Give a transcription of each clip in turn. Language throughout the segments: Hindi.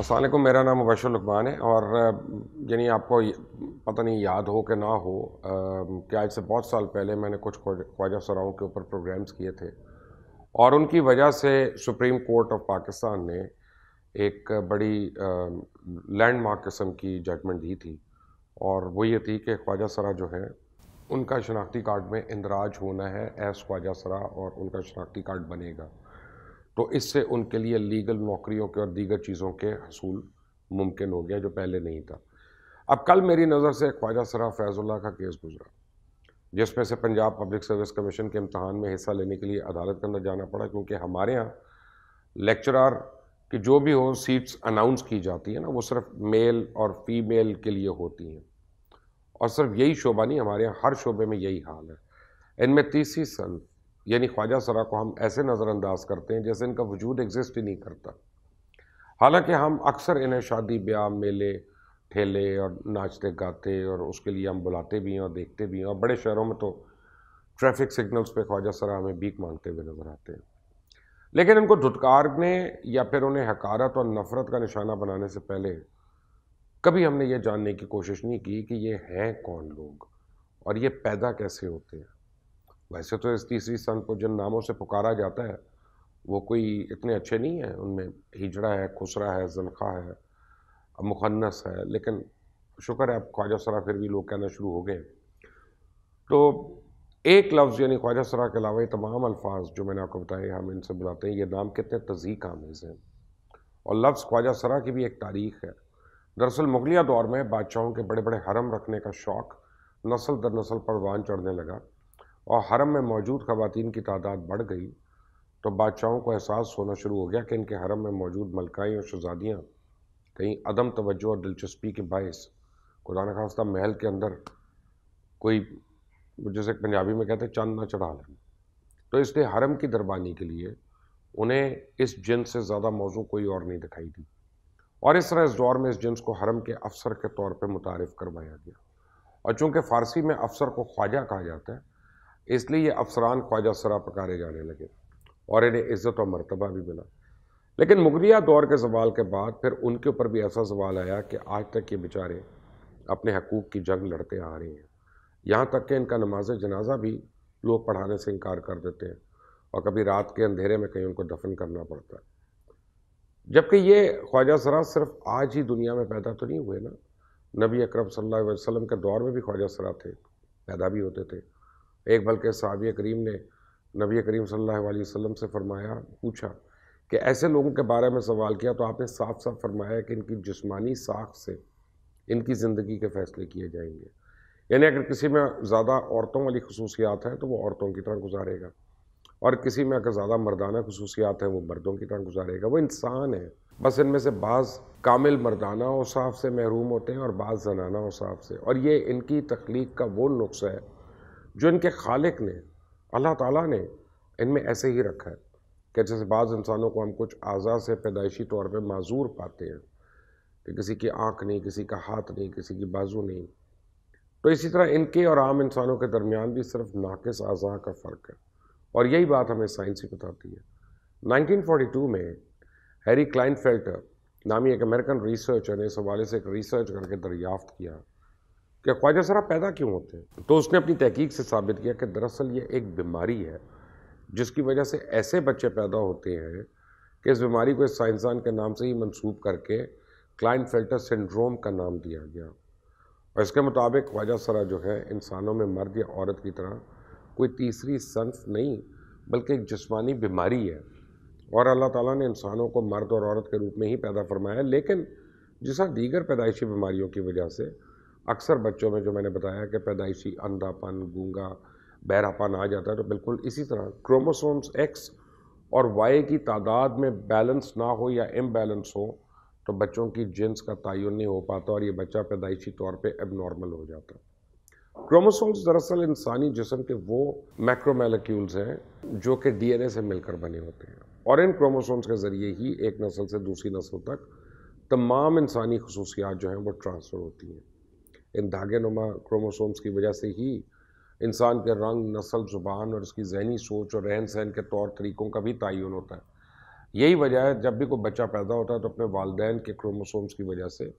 असलम मेरा नाम अबशर लकमान है और यानी आपको पता नहीं याद हो कि ना हो कि आज से बहुत साल पहले मैंने कुछ ख्वाजा सराओं के ऊपर प्रोग्राम्स किए थे और उनकी वजह से सुप्रीम कोर्ट ऑफ पाकिस्तान ने एक बड़ी लैंडमार्क किस्म की जजमेंट दी थी और वो ये थी कि ख्वाजा सरा जो है उनका शनाख्ती कार्ड में इंदराज होना है एस ख्वाजा सरा और उनका शनाख्ती कार्ड बनेगा तो इससे उनके लिए लीगल नौकरियों के और दीगर चीज़ों के हसूल मुमकिन हो गया जो पहले नहीं था अब कल मेरी नज़र से ख्वाजा सरा फैज़ुल्ला का केस गुजरा जिसमें से पंजाब पब्लिक सर्विस कमीशन के इम्तहान में हिस्सा लेने के लिए अदालत के अंदर जाना पड़ा क्योंकि हमारे यहाँ लेक्चरार कि जो भी हो सीट्स अनाउंस की जाती है ना वो सिर्फ मेल और फीमेल के लिए होती हैं और सिर्फ यही शोबा नहीं हमारे यहाँ हर शोबे में यही हाल है इनमें तीसरी सन यानी ख्वाजा सरा को हम ऐसे नज़रअंदाज करते हैं जैसे इनका वजूद एग्जिस्ट ही नहीं करता हालांकि हम अक्सर इन्हें शादी ब्याह मेले ठेले और नाचते गाते और उसके लिए हम बुलाते भी हैं और देखते भी हैं और बड़े शहरों में तो ट्रैफिक सिग्नल्स पे ख्वाजा सरा हमें भीख मांगते हुए नज़र आते हैं लेकिन इनको धुटकारने या फिर उन्हें हकारत और नफ़रत का निशाना बनाने से पहले कभी हमने ये जानने की कोशिश नहीं की कि ये हैं कौन लोग और ये पैदा कैसे होते हैं वैसे तो इस तीसरी सन को जिन नामों से पुकारा जाता है वो कोई इतने अच्छे नहीं हैं उनमें हिजड़ा है खुसरा है जनखा है मुखन्नस है लेकिन शुक्र है अब ख्वाजा सरा फिर भी लोग कहना शुरू हो गए तो एक लफ्ज़ यानी ख्वाजा सरा के अलावा ये तमाम अल्फाज जो मैंने आपको बताए हम इनसे बुलाते हैं ये नाम कितने तजीक आमेज़ हैं और लफ्ज़ ख्वाजा सरा की भी एक तारीख़ है दरअसल मुगलिया दौर में बादशाहों के बड़े बड़े हरम रखने का शौक़ नस्ल दर नस्ल परवान चढ़ने लगा और हरम में मौजूद खवतिन की तादाद बढ़ गई तो बादशाहों को एहसास होना शुरू हो गया कि इनके हरम में मौजूद मलकाई और शहजादियाँ कहीं अदम तवज्जो और दिलचस्पी के बायस खुदा न खास्ता महल के अंदर कोई जैसे पंजाबी में कहते हैं चंद ना चढ़ा लें तो इसलिए हरम की दरबानी के लिए उन्हें इस जिन्स से ज़्यादा मौजू कोई और नहीं दिखाई दी और इस तरह इस दौर में इस जिन्स को हरम के अफसर के तौर पर मुतारफ़ करवाया गया और चूँकि फ़ारसी में अफसर को ख्वाजा कहा जाता है इसलिए ये अफसरान ख्वाजा सरा पकारे जाने लगे और इन्हें इज़्ज़त और मरतबा भी मिला लेकिन मुगलिया दौर के सवाल के बाद फिर उनके ऊपर भी ऐसा सवाल आया कि आज तक ये बेचारे अपने हकूक़ की जंग लड़ते आ रहे हैं यहाँ तक कि इनका नमाज जनाजा भी लोग पढ़ाने से इनकार कर देते हैं और कभी रात के अंधेरे में कहीं उनको दफन करना पड़ता है जबकि ये ख्वाजा सरा सिर्फ आज ही दुनिया में पैदा तो नहीं हुए ना नबी अकरम सल्लल्लाहु अलैहि वसल्लम के दौर में भी ख्वाजा सरा थे पैदा भी होते थे एक बल्कि सहाब करीम ने नबी करीम सल्लल्लाहु अलैहि वसल्लम से फरमाया पूछा कि ऐसे लोगों के बारे में सवाल किया तो आपने साफ साफ फरमाया कि इनकी जिस्मानी साख से इनकी ज़िंदगी के फ़ैसले किए जाएंगे यानी अगर किसी में ज़्यादा औरतों वाली खसूसियात हैं तो वो औरतों की तरह गुजारेगा और किसी में अगर ज़्यादा मर्दाना खसूसियात हैं वो मर्दों की तरह गुजारेगा वो इंसान है बस इनमें से बाज़ कामिल मर्दाना उसाफ़ से महरूम होते हैं और बाज़ जनाना और साफ से और ये इनकी तख्लीक का वो नुस्ख है जो इनके खालिक ने अल्लाह ताला ने इनमें ऐसे ही रखा है कि जैसे बाज़ इंसानों को हम कुछ आज़ा से पैदाइशी तौर पे माजूर पाते हैं कि किसी की आँख नहीं किसी का हाथ नहीं किसी की बाजू नहीं तो इसी तरह इनके और आम इंसानों के दरमियान भी सिर्फ नाकस आज़ा का फ़र्क है और यही बात हमें साइंस ही बताती है 1942 में हैरी क्लाइनफेल्टर नामी एक अमेरिकन रिसर्चर ने इस हवाले से एक रिसर्च करके दरियाफ्त किया कि ख्वाजा सरा पैदा क्यों होते हैं तो उसने अपनी तहकीक से साबित किया कि दरअसल ये एक बीमारी है जिसकी वजह से ऐसे बच्चे पैदा होते हैं कि इस बीमारी को इस साइंसदान के नाम से ही मंसूब करके क्लाइन फिल्टर सिंड्रोम का नाम दिया गया और इसके मुताबिक ख्वाजा सरा जो है इंसानों में मर्द या औरत की तरह कोई तीसरी सनफ नहीं बल्कि एक जिसमानी बीमारी है और अल्लाह ताला ने इंसानों को मर्द और औरत के रूप में ही पैदा फरमाया लेकिन जिस दीगर पैदाइशी बीमारियों की वजह से अक्सर बच्चों में जो मैंने बताया कि पैदाइशी अंधापन गूंगा बहरापन आ जाता है तो बिल्कुल इसी तरह क्रोमोसोम्स एक्स और वाई की तादाद में बैलेंस ना हो या इम्बैलेंस हो तो बच्चों की जिन्स का तयन नहीं हो पाता और ये बच्चा पैदाइशी तौर पे एबनॉर्मल हो जाता है क्रोमोसोम्स दरअसल इंसानी जिसम के वो मैक्रोमेलिक्यूल्स हैं जो कि डीएनए से मिलकर बने होते हैं और इन क्रोमोसोम्स के ज़रिए ही एक नस्ल से दूसरी नस्ल तक तमाम इंसानी खसूसियात जो हैं वो ट्रांसफ़र होती हैं इन धागे नुमा क्रोमोसोम्स की वजह से ही इंसान के रंग नस्ल ज़ुबान और उसकी जहनी सोच और रहन सहन के तौर तरीक़ों का भी तयन होता है यही वजह है जब भी कोई बच्चा पैदा होता है तो अपने वालदेन के क्रोमोसोम्स की वजह से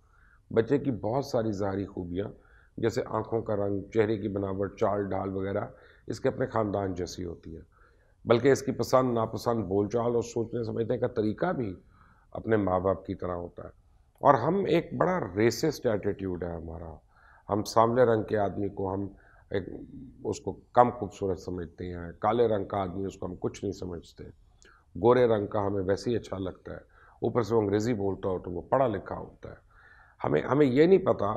बच्चे की बहुत सारी ज़ाहरी खूबियाँ जैसे आँखों का रंग चेहरे की बनावट चाल ढाल वगैरह इसके अपने ख़ानदान जैसी होती है बल्कि इसकी पसंद नापसंद बोलचाल और सोचने समझने का तरीका भी अपने माँ बाप की तरह होता है और हम एक बड़ा रेसिस्ट एटीट्यूड है हमारा हम सांवले रंग के आदमी को हम एक उसको कम खूबसूरत समझते हैं काले रंग का आदमी उसको हम कुछ नहीं समझते गोरे रंग का हमें वैसे ही अच्छा लगता है ऊपर से वो अंग्रेज़ी बोलता हो तो वो पढ़ा लिखा होता है हमें हमें ये नहीं पता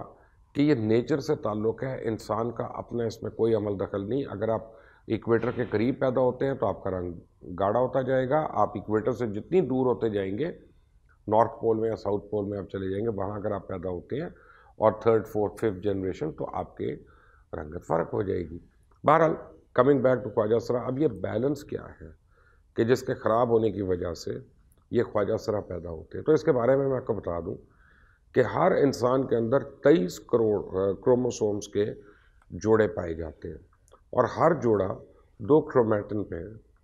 कि ये नेचर से ताल्लुक़ है इंसान का अपना इसमें कोई अमल दखल नहीं अगर आप इक्वेटर के करीब पैदा होते हैं तो आपका रंग गाढ़ा होता जाएगा आप इक्वेटर से जितनी दूर होते जाएंगे नॉर्थ पोल में या साउथ पोल में आप चले जाएंगे वहाँ अगर आप पैदा होते हैं और थर्ड फोर्थ फिफ्थ जनरेशन तो आपके रंगत फ़र्क हो जाएगी बहरहाल कमिंग बैक टू ख्वाजा सरा अब ये बैलेंस क्या है कि जिसके ख़राब होने की वजह से ये ख्वाजा सरा पैदा होते हैं तो इसके बारे में मैं आपको बता दूँ कि हर इंसान के अंदर तेईस करोड़ क्रोमोसोम्स के जोड़े पाए जाते हैं और हर जोड़ा दो क्रोमेटिन पे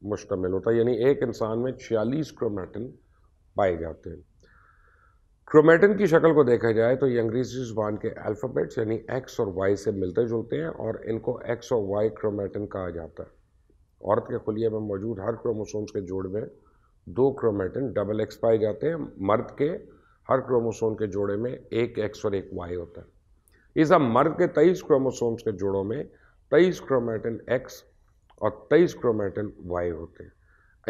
मुश्तमिल होता है यानी एक इंसान में छियालीस क्रोमेटिन पाए जाते हैं क्रोमेटिन की शक्ल को देखा जाए तो ये अंग्रेजी जुबान के अल्फ़ाबेट्स यानी एक्स और वाई से मिलते जुलते हैं और इनको एक्स और वाई क्रोमेटिन कहा जाता है औरत के खुलिए में मौजूद हर क्रोमोसोम्स के जोड़ में दो क्रोमेटिन डबल एक्स पाए जाते हैं मर्द के हर क्रोमोसोम के जोड़े में एक एक्स और एक वाई होता है इस मर्द के तेईस क्रोमोसोम्स के जोड़ों में तेईस क्रोमेटिन एक्स और तेईस क्रोमेटिन वाई होते हैं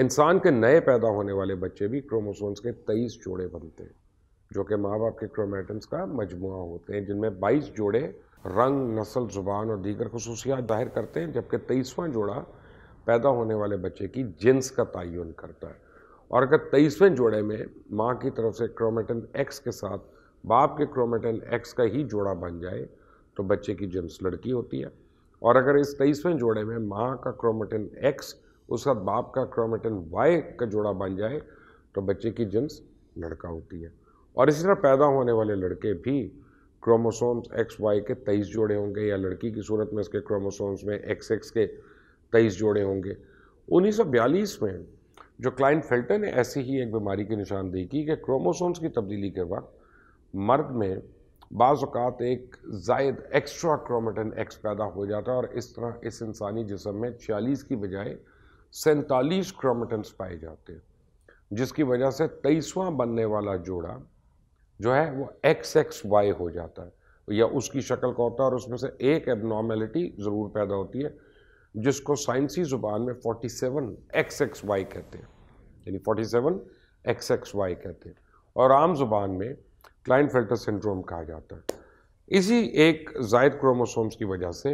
इंसान के नए पैदा होने वाले बच्चे भी क्रोमोसोम्स के तेईस जोड़े बनते हैं जो कि माँ बाप के क्रोमेटम्स का मजमु होते हैं जिनमें बाईस जोड़े रंग नस्ल ज़ुबान और दीगर खसूसियात जाहिर करते हैं जबकि तेईसवां जोड़ा पैदा होने वाले बच्चे की जिन्स का तयन करता है और अगर तेईसवें जोड़े में माँ की तरफ से क्रोमेटन एक्स के साथ बाप के क्रोमेटन एक्स का ही जोड़ा बन जाए तो बच्चे की जिन्स लड़की होती है और अगर इस तेईसवें जोड़े में माँ का क्रोमेटन एक्स उसका बाप का क्रोमेटन वाई का जोड़ा बन जाए तो बच्चे की जिन्स लड़का होती है और इसी तरह पैदा होने वाले लड़के भी क्रोमोसोम्स एक्स वाई के तेईस जोड़े होंगे या लड़की की सूरत में इसके क्रोमोसोम्स में एक्स एक्स के तेईस जोड़े होंगे उन्नीस में जो क्लाइंट फिल्टर ने ऐसी ही एक बीमारी की निशानदेही की कि क्रोमोसोम्स की तब्दीली के वक्त मर्द में बाज़ात एक जायद एक्स्ट्रा क्रोमेटन एक्स पैदा हो जाता है और इस तरह इस इंसानी जिसम में छियालीस की बजाय सैंतालीस क्रोमेटन्स पाए जाते हैं जिसकी वजह से तेईसवां बनने वाला जोड़ा जो है वो एक्स एक्स वाई हो जाता है या उसकी शक्ल का होता है और उसमें से एक एबनॉर्मेलिटी ज़रूर पैदा होती है जिसको साइंसी ज़ुबान में 47 एक्स एक्स वाई कहते हैं यानी 47 एक्स एक्स वाई कहते हैं और आम ज़ुबान में क्लाइन फिल्टर सिंड्रोम कहा जाता है इसी एक जायद क्रोमोसोम्स की वजह से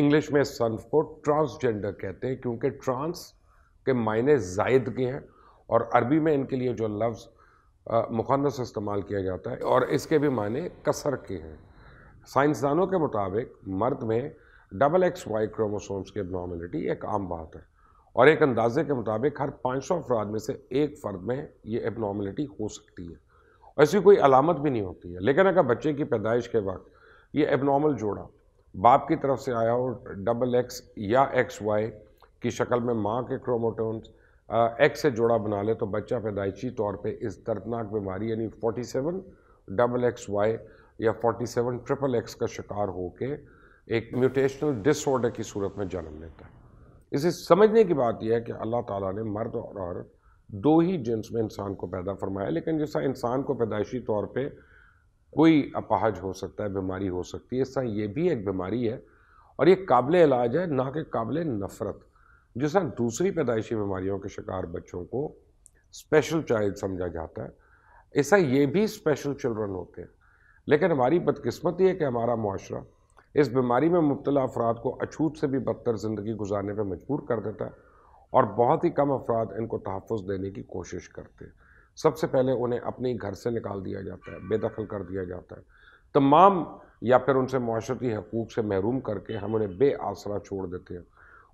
इंग्लिश में सन को ट्रांसजेंडर कहते हैं क्योंकि ट्रांस के मायने जायद के हैं और अरबी में इनके लिए जो लफ्ज़ मुखनस इस्तेमाल किया जाता है और इसके भी मायने कसर के हैं साइंसदानों के मुताबिक मर्द में डबल एक्स वाई क्रोमोसोम्स की नॉर्मेलिटी एक आम बात है और एक अंदाजे के मुताबिक हर 500 अफराद में से एक फ़र्द में ये एबनॉर्मलिटी हो सकती है और कोई अलामत भी नहीं होती है लेकिन अगर बच्चे की पैदाइश के वक्त ये एबनॉर्मल जोड़ा बाप की तरफ से आया हो डबल एक्स या एक्स वाई की शक्ल में माँ के क्रोमोटोन्स एक्स से जोड़ा बना ले तो बच्चा पैदाइशी तौर पे इस दर्दनाक बीमारी यानी 47 डबल एक्स वाई या 47 ट्रिपल एक्स का शिकार होके एक म्यूटेशनल डिसऑर्डर की सूरत में जन्म लेता है इसे समझने की बात यह है कि अल्लाह ताला ने मर्द और औरत दो ही जिन्स में इंसान को पैदा फरमाया लेकिन जैसा इंसान को पैदाइशी तौर पर कोई अपाहज हो सकता है बीमारी हो सकती है ऐसा ये भी एक बीमारी है और ये काबिल इलाज है ना कि काबिल नफ़रत जिस तरह दूसरी पैदाइशी बीमारियों के शिकार बच्चों को स्पेशल चाइल्ड समझा जाता है ऐसा ये भी स्पेशल चिल्ड्रन होते हैं लेकिन हमारी बदकिस्मती है कि हमारा माशरा इस बीमारी में मुबतला अफराद को अछूत से भी बदतर ज़िंदगी गुजारने पर मजबूर कर देता है और बहुत ही कम अफराद इनको तहफ़ देने की कोशिश करते हैं सबसे पहले उन्हें अपने घर से निकाल दिया जाता है बेदखल कर दिया जाता है तमाम या फिर उनसे माशरती हकूक़ से महरूम करके हम उन्हें बे आसरा छोड़ देते हैं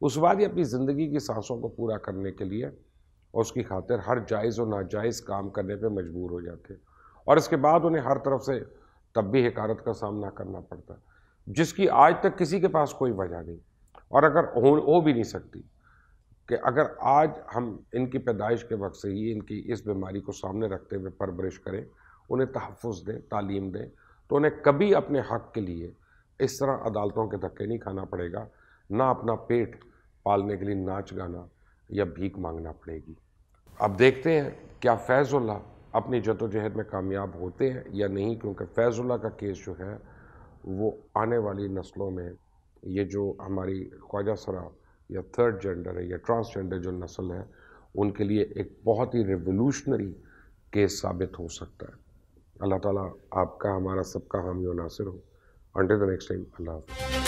उस बाद ही अपनी ज़िंदगी की सांसों को पूरा करने के लिए और उसकी खातिर हर जायज़ और नाजायज़ काम करने पे मजबूर हो जाते हैं और इसके बाद उन्हें हर तरफ से तब भी हकारत का सामना करना पड़ता है जिसकी आज तक किसी के पास कोई वजह नहीं और अगर हो, हो भी नहीं सकती कि अगर आज हम इनकी पैदाइश के वक्त से ही इनकी इस बीमारी को सामने रखते हुए परवरिश करें उन्हें तहफ़ दें तालीम दें तो उन्हें कभी अपने हक़ के लिए इस तरह अदालतों के धक्के नहीं खाना पड़ेगा ना अपना पेट पालने के लिए नाच गाना या भीख मांगना पड़ेगी अब देखते हैं क्या फैज़ुल्ला अपनी जदोजहद में कामयाब होते हैं या नहीं क्योंकि फैज़ुल्ला का केस जो है वो आने वाली नस्लों में ये जो हमारी ख्वाजा सरा या थर्ड जेंडर है या ट्रांसजेंडर जो नस्ल है उनके लिए एक बहुत ही रिवोल्यूशनरी केस साबित हो सकता है अल्लाह ताला आपका हमारा सबका हामी और नासिर हो अंडर द नेक्स्ट टाइम अल्लाह हाफ़